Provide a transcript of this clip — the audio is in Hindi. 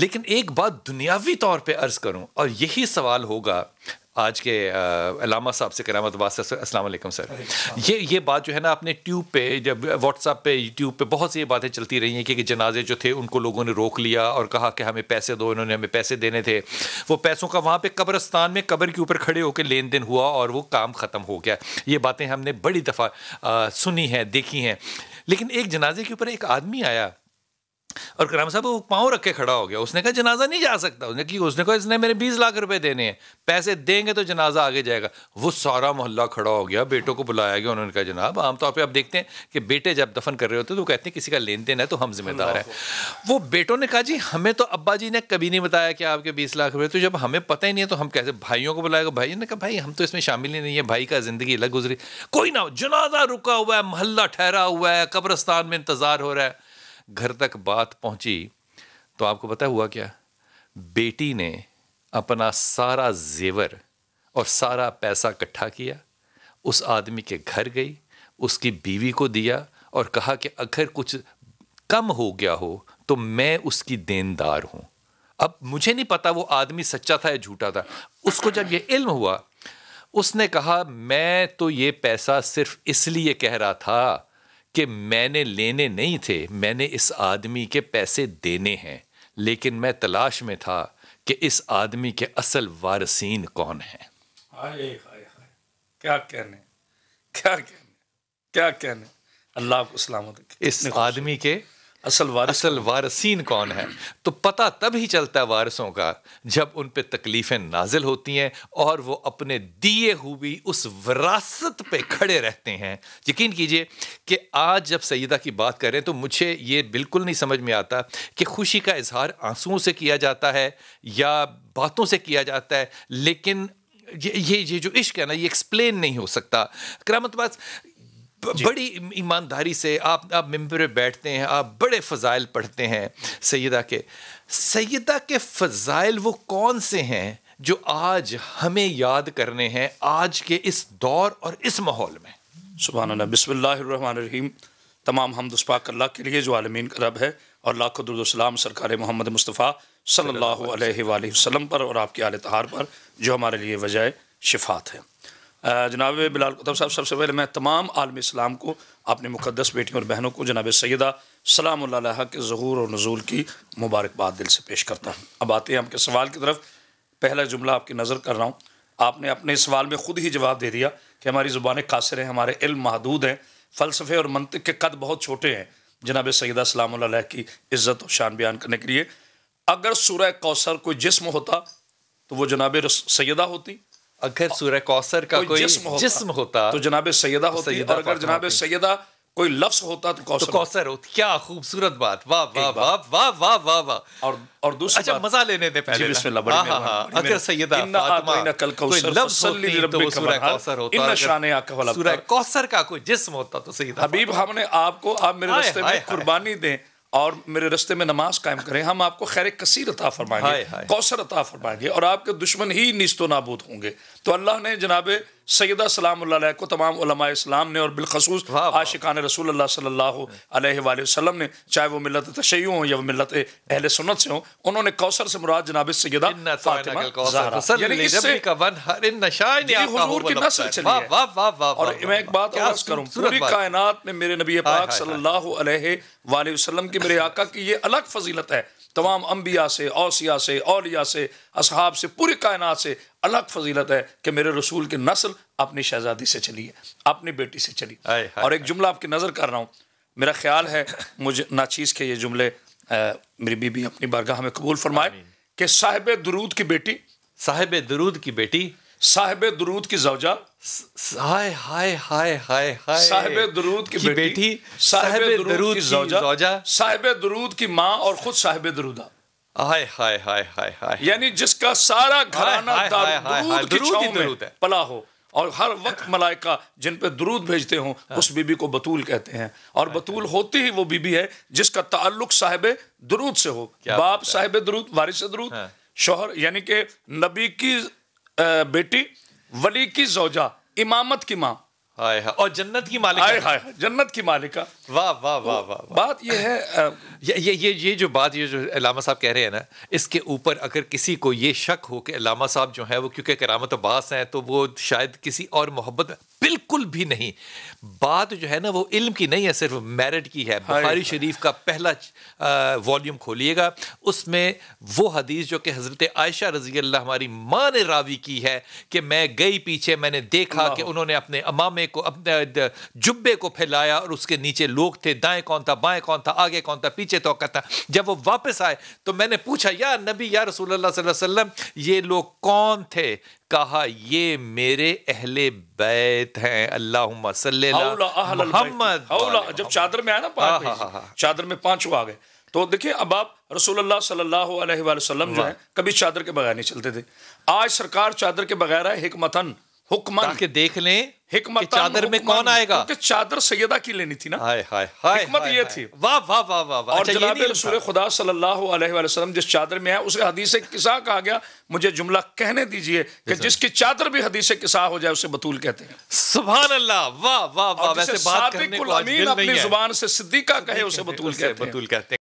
लेकिन एक बात दुनियावी तौर पे अर्ज करूं और यही सवाल होगा आज के अलामा साहब से करामत अस्सलाम वालेकुम सर ये ये बात जो है ना अपने ट्यूब पे जब व्हाट्सअप पे यूट्यूब पे बहुत सी बातें चलती रही हैं कि, कि जनाजे जो थे उनको लोगों ने रोक लिया और कहा कि हमें पैसे दो इन्होंने हमें पैसे देने थे वो पैसों का वहाँ पे कब्रस्तान में कब्र के ऊपर खड़े होकर लेन देन हुआ और वो काम ख़त्म हो गया ये बातें हमने बड़ी दफ़ा सुनी हैं देखी हैं लेकिन एक जनाजे के ऊपर एक आदमी आया और कराम साहब वो पाँव रख के खड़ा हो गया उसने कहा जनाजा नहीं जा सकता उसने कि उसने कहा इसने मेरे बीस लाख रुपए देने हैं पैसे देंगे तो जनाजा आगे जाएगा वो सारा मोहल्ला खड़ा हो गया बेटों को बुलाया गया उन्होंने कहा जनाब आमतौर पर आप देखते हैं कि बेटे जब दफन कर रहे होते हैं तो वो कहते हैं किसी का लेन देन है तो हम जिम्मेदार हैं वो बेटों ने कहा जी हमें तो अब्बा जी ने कभी नहीं बताया कि आपके बीस लाख रुपये तो जब हमें पता ही नहीं है तो हम कैसे भाइयों को बुलाएगा भाई ने कहा भाई हम तो इसमें शामिल ही नहीं है भाई का ज़िंदगी अलग गुजरी कोई ना जनाजा रुका हुआ है मोहल्ला ठहरा हुआ है कब्रस्तान में इंतज़ार हो रहा है घर तक बात पहुंची तो आपको पता हुआ क्या बेटी ने अपना सारा जेवर और सारा पैसा इकट्ठा किया उस आदमी के घर गई उसकी बीवी को दिया और कहा कि अगर कुछ कम हो गया हो तो मैं उसकी देनदार हूँ अब मुझे नहीं पता वो आदमी सच्चा था या झूठा था उसको जब ये इल्म हुआ उसने कहा मैं तो ये पैसा सिर्फ इसलिए कह रहा था कि मैंने लेने नहीं थे मैंने इस आदमी के पैसे देने हैं लेकिन मैं तलाश में था कि इस आदमी के असल वारसीन कौन हैं हाय हाय हाय क्या कहने क्या कहने क्या कहने अल्लाह को सलामत इस आदमी के असल वारसल असल वारसीन कौन है तो पता तब ही चलता है वारसों का जब उन पर तकलीफ़ें नाजिल होती हैं और वो अपने दिए हुई उस वरासत पे खड़े रहते हैं यकीन कीजिए कि आज जब सईदा की बात करें तो मुझे ये बिल्कुल नहीं समझ में आता कि खुशी का इजहार आंसुओं से किया जाता है या बातों से किया जाता है लेकिन ये ये जो इश्क है ना ये एक्सप्लेन नहीं हो सकता करामत बड़ी ईमानदारी से आप आप मंबर बैठते हैं आप बड़े फ़ज़ाइल पढ़ते हैं सैदा के सैदा के फ़ज़ाइल वो कौन से हैं जो आज हमें याद करने हैं आज के इस दौर और इस माहौल में सुबह बसमीम तमाम हम दुस्पाक अल्लाह के लिए जो आलमीन का रब है और लाख दुरुदसलाम सरकार मोहम्मद मुस्तफ़ा सल्लल्लाहु अलैहि वसल्लम पर और आपके आल तहार पर जो हमारे लिए वजह शिफात है जनाब बिलाल कुतब साहब सबसे पहले मैं तमाम आलम इस्लाम को अपनी मुकदस बेटियों और बहनों को जनाब सैदा सलाम के जहूर और नजूल की मुबारकबाद दिल से पेश करता हूँ अब आते हैं आपके सवाल की तरफ पहला जुमला आपकी नज़र कर रहा हूँ आपने अपने सवाल में ख़ुद ही जवाब दे दिया कि हमारी ज़ुबान कासर हैं हमारे इल्म महदूद हैं फ़लसफ़े और मनतक के कद बहुत छोटे हैं जनाब सैदा सलाम की इज़्ज़त और शान बयान करने के लिए अगर सूर्य कौसर कोई जिसम होता तो वह जनाब सैदा होती अगर सूर्य कौसर का कोई, कोई जिस्म होता, जिस्म होता तो जनाब सैदा होती सैदा और अगर जनाब सैदा कोई लफ्स होता तो कौसर तो कौसर होता क्या खूबसूरत बात वाह वाह वाह वाह वाह वाह वाह और और दूसरा अच्छा मजा लेने दे पहले जी बड़ी अगर हाँ, हाँ, हाँ। सैदा फातिमा कल कौसर लफ्ज सल्ली तो रब्बिक सूरह कौसर होता इन शान आका वाला सूरह कौसर का कोई जिस्म होता तो सैदा हबीब हमने आपको आप मेरे रास्ते में कुर्बानी दें और मेरे रस्ते में नमाज कायम करें हम आपको खैर कसीर अता फरमाएंगे कौसर अता फरमाएंगे और आपके दुश्मन ही निस्तो नाबूद होंगे तो अल्लाह ने जनाबे सैदा सलाम को तमाम उलमा इस्लाम ने और बिलखसूस आशिकान रसूल सल्ला वसलम ने चाहे वो मिलत तशै हो या मिलत अहल सुनत से हो उन्होंने कौसर से मुराद जनाब सैदा तो तो और मैं एक बात करूँ पूरी कायनात में मेरे नबी पाक सल्लल्लाहु अलैहि की मेरे आका की ये अलग फजीलत है तमाम अम्बिया से औसिया से औलिया से असहाब से पूरी कायनात से अलग फजीलत है कि मेरे रसूल की नस्ल अपनी शहजादी से चली है अपनी बेटी से चली आए, और एक जुमला आपकी नज़र कर रहा हूँ मेरा ख्याल है मुझे नाचीज़ के ये जुमले मेरी बीबी अपनी बारगाह में कबूल फरमाए कि साहिब दरूद की बेटी साहिब दरूद की बेटी साहेब दरूद की जवजा हाय हाय हाय हाय हाय साहिब दरूद की, बेटी साहिब दरूद की जवजा साहिब दरूद की माँ और खुद साहिब दरूदा हाय हाय हाय हाय हाय यानी जिसका सारा घराना दरूद की छाव में पला हो और हर वक्त मलाइका जिन पे दरूद भेजते हो हाँ। उस बीबी को बतूल कहते हैं और हाँ, बतूल हाँ। होती ही वो बीबी है जिसका ताल्लुक साहेब दरूद से हो बाप साहेब दरूद वारिस दरूद शोहर यानी के नबी की बेटी वली की जोजा इमामत की माँ हाय हाय और जन्नत की मालिका हाय हाय जन्नत की मालिका वाह वाह वाह वाह बात ये है आ, ये ये ये जो बात ये जो अलामा साहब कह रहे हैं ना इसके ऊपर अगर किसी को ये शक हो कि अलामा साहब जो है वो क्योंकि करामत अब्बास हैं तो वो शायद किसी और मोहब्बत बिल्कुल बिल्कुल भी नहीं बात जो है ना वो इल्म की नहीं है सिर्फ मेरिट की है बुखारी शरीफ का पहला वॉल्यूम खोलिएगा उसमें वो हदीस जो कि हज़रत आयशा रजी अल्लाह हमारी माँ ने रावी की है कि मैं गई पीछे मैंने देखा कि उन्होंने अपने अमामे को अपने जुब्बे को फैलाया और उसके नीचे लोग थे दाएँ कौन था बाएँ कौन था आगे कौन था पीछे तो था जब वो वापस आए तो मैंने पूछा या नबी या रसूल सल्लम ये लोग कौन थे कहा ये मेरे अहले बैत हैं अल्लाह मोहम्मद जब चादर में आया ना पांच हाँ, हाँ, हाँ, चादर में पांचों आ गए तो देखिए अब आप रसूलुल्लाह सल्लल्लाहु अलैहि वसल्लम जो है कभी चादर के बगैर नहीं चलते थे आज सरकार चादर के बगैर है हिकमतन हुक्मन के देख लें हिकमत चादर में कौन आएगा क्योंकि चादर सैयदा की लेनी थी ना हाय हाय हाय हिकमत ये थी वाह वाह वाह वाह वाह और अच्छा, जनाब रसूल खुदा सल्लल्लाहु अलैहि वसल्लम जिस चादर में है उसे हदीस किसा कहा गया मुझे जुमला कहने दीजिए कि जिसकी चादर भी हदीस किसा हो जाए उसे बतूल कहते हैं सुभान अल्लाह वाह वाह वाह वैसे बात करने को अपनी जुबान से सिद्दीका कहे उसे बतूल कहते हैं बतूल कहते हैं